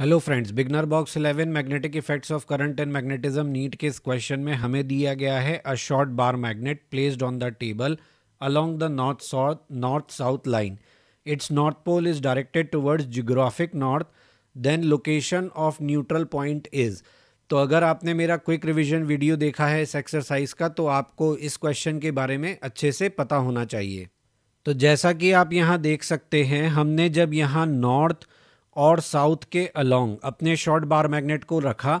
hello friends beginner box 11 magnetic effects of current and magnetism NEET के इस question में हमें दिया गया है a short bar magnet placed on the table along the north south north south line its north pole is directed towards geographic north then location of neutral point is तो अगर आपने मेरा क्विक रिविजन वीडियो देखा है इस exercise का तो आपको इस क्वेश्चन के बारे में अच्छे से पता होना चाहिए तो जैसा कि आप यहाँ देख सकते हैं हमने जब यहाँ नॉर्थ और साउथ के अलोंग अपने शॉर्ट बार मैग्नेट को रखा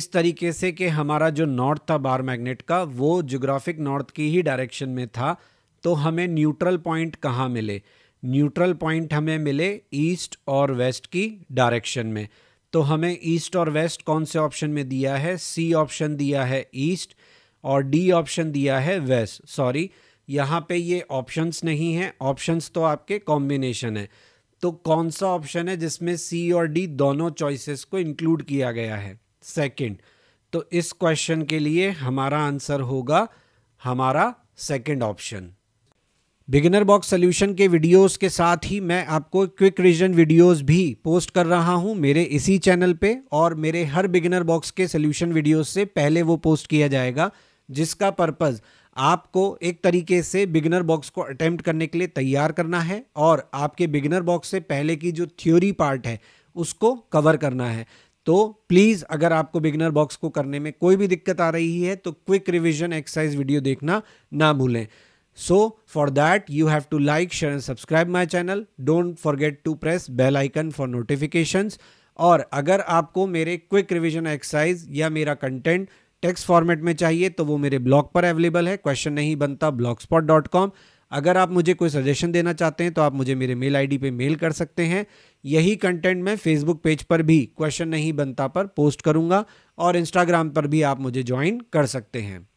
इस तरीके से कि हमारा जो नॉर्थ था बार मैग्नेट का वो जोग्राफिक नॉर्थ की ही डायरेक्शन में था तो हमें न्यूट्रल पॉइंट कहाँ मिले न्यूट्रल पॉइंट हमें मिले ईस्ट और वेस्ट की डायरेक्शन में तो हमें ईस्ट और वेस्ट कौन से ऑप्शन में दिया है सी ऑप्शन दिया है ईस्ट और डी ऑप्शन दिया है वेस्ट सॉरी यहाँ पे ये ऑप्शंस नहीं हैं ऑप्शंस तो आपके कॉम्बिनेशन है तो कौन सा ऑप्शन है जिसमें सी और डी दोनों चॉइसेस को इंक्लूड किया गया है सेकंड तो इस क्वेश्चन के लिए हमारा आंसर होगा हमारा second option beginner box solution के वीडियोस के साथ ही मैं आपको क्विक रिजन वीडियोस भी पोस्ट कर रहा हूं मेरे इसी चैनल पे और मेरे हर बिगिनर बॉक्स के सोल्यूशन वीडियोस से पहले वो पोस्ट किया जाएगा जिसका पर्पज़ आपको एक तरीके से बिगिनर बॉक्स को अटेम्प्ट करने के लिए तैयार करना है और आपके बिगिनर बॉक्स से पहले की जो थ्योरी पार्ट है उसको कवर करना है तो प्लीज़ अगर आपको बिगनर बॉक्स को करने में कोई भी दिक्कत आ रही है तो क्विक रिविजन एक्सरसाइज वीडियो देखना ना भूलें so for that you have to like share and subscribe my channel don't forget to press bell icon for notifications और अगर आपको मेरे क्विक रिवीजन एक्सरसाइज या मेरा कंटेंट टेक्स्ट फॉर्मेट में चाहिए तो वो मेरे ब्लॉग पर अवेलेबल है क्वेश्चन नहीं बनता स्पॉट डॉट कॉम अगर आप मुझे कोई सजेशन देना चाहते हैं तो आप मुझे मेरे मेल आईडी पे मेल कर सकते हैं यही कंटेंट मैं फेसबुक पेज पर भी क्वेश्चन नहीं बनता पर पोस्ट करूँगा और इंस्टाग्राम पर भी आप मुझे ज्वाइन कर सकते हैं